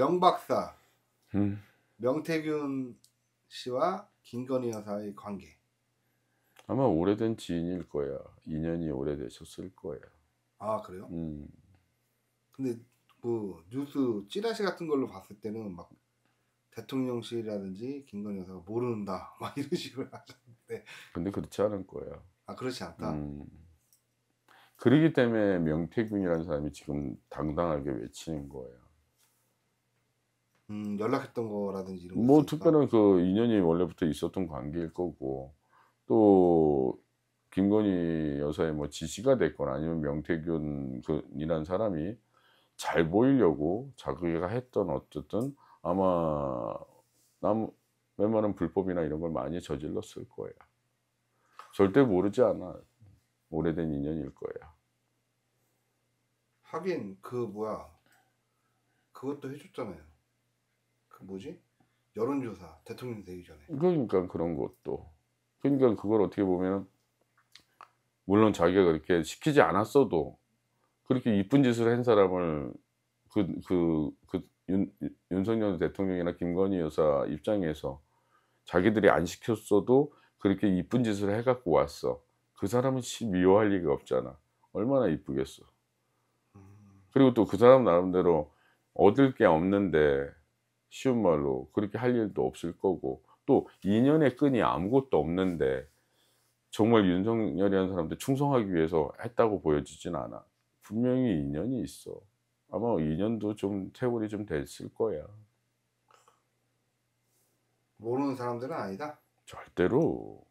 명박사 음. 명태균 씨와 김건희 여사의 관계. 아마 오래된 지인일 거야. 인연이 오래되셨을 거야. 아 그래요? 음. 근데 뭐 뉴스 찌라시 같은 걸로 봤을 때는 막 대통령실이라든지 김건희 여사가 모른다 막 이런 식으로 하셨는데. 근데 그렇지 않을 거야. 아 그렇지 않다. 음. 그러기 때문에 명태균이라는 사람이 지금 당당하게 외치는 거예요. 음, 연락했던 거라든지 이런 뭐있으 특별한 그 인연이 원래부터 있었던 관계일 거고 또 김건희 여사의 뭐 지시가 됐거나 아니면 명태균이란 그 사람이 잘 보이려고 자기가 했던 어쨌든 아마 남 웬만한 불법이나 이런 걸 많이 저질렀을 거야. 절대 모르지 않아. 오래된 인연일 거야. 하긴 그 뭐야 그것도 해줬잖아요. 그 뭐지 여론조사 대통령 되기 전에 그러니까 그런 것도 그러니까 그걸 어떻게 보면 물론 자기가 그렇게 시키지 않았어도 그렇게 이쁜 짓을 한 사람을 그그그 그, 그 윤, 윤석열 대통령이나 김건희 여사 입장에서 자기들이 안 시켰어도 그렇게 이쁜 짓을 해갖고 왔어. 그 사람은 미워할 리가 없잖아. 얼마나 이쁘겠어. 음. 그리고 또 그 사람 나름대로 얻을 게 없는데 쉬운 말로 그렇게 할 일도 없을 거고 또 인연의 끈이 아무것도 없는데 정말 윤석열이라는 사람한테 충성하기 위해서 했다고 보여지진 않아 분명히 인연이 있어 아마 인연도 좀 세월이 좀 됐을 거야 모르는 사람들은 아니다 절대로